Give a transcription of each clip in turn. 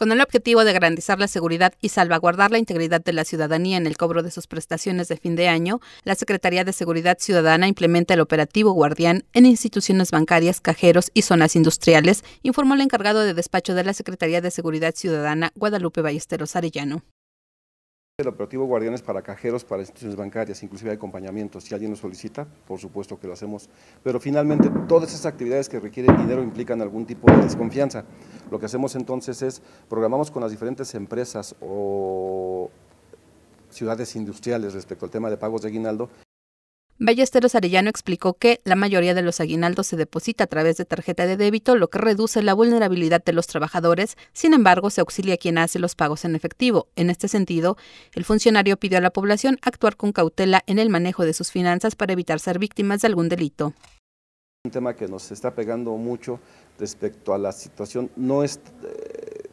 con el objetivo de garantizar la seguridad y salvaguardar la integridad de la ciudadanía en el cobro de sus prestaciones de fin de año, la Secretaría de Seguridad Ciudadana implementa el operativo Guardián en instituciones bancarias, cajeros y zonas industriales, informó el encargado de despacho de la Secretaría de Seguridad Ciudadana, Guadalupe Ballesteros Arellano. El operativo Guardianes para cajeros, para instituciones bancarias, inclusive acompañamientos. si alguien lo solicita, por supuesto que lo hacemos. Pero finalmente, todas esas actividades que requieren dinero implican algún tipo de desconfianza. Lo que hacemos entonces es, programamos con las diferentes empresas o ciudades industriales respecto al tema de pagos de aguinaldo, Ballesteros Arellano explicó que la mayoría de los aguinaldos se deposita a través de tarjeta de débito, lo que reduce la vulnerabilidad de los trabajadores, sin embargo se auxilia a quien hace los pagos en efectivo. En este sentido, el funcionario pidió a la población actuar con cautela en el manejo de sus finanzas para evitar ser víctimas de algún delito. Un tema que nos está pegando mucho respecto a la situación no es eh,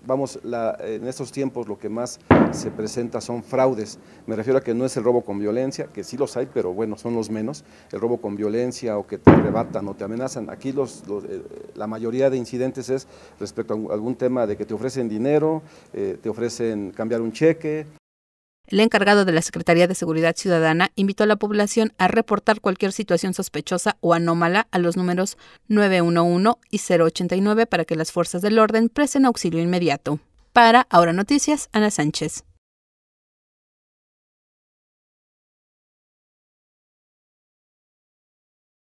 vamos, la, en estos tiempos lo que más se presenta son fraudes. Me refiero a que no es el robo con violencia, que sí los hay, pero bueno, son los menos. El robo con violencia o que te arrebatan o te amenazan. Aquí los, eh, la mayoría de incidentes es respecto a algún tema de que te ofrecen dinero, eh, te ofrecen cambiar un cheque. El encargado de la Secretaría de Seguridad Ciudadana invitó a la población a reportar cualquier situación sospechosa o anómala a los números 911 y 089 para que las fuerzas del orden presten auxilio inmediato. Para Ahora Noticias, Ana Sánchez.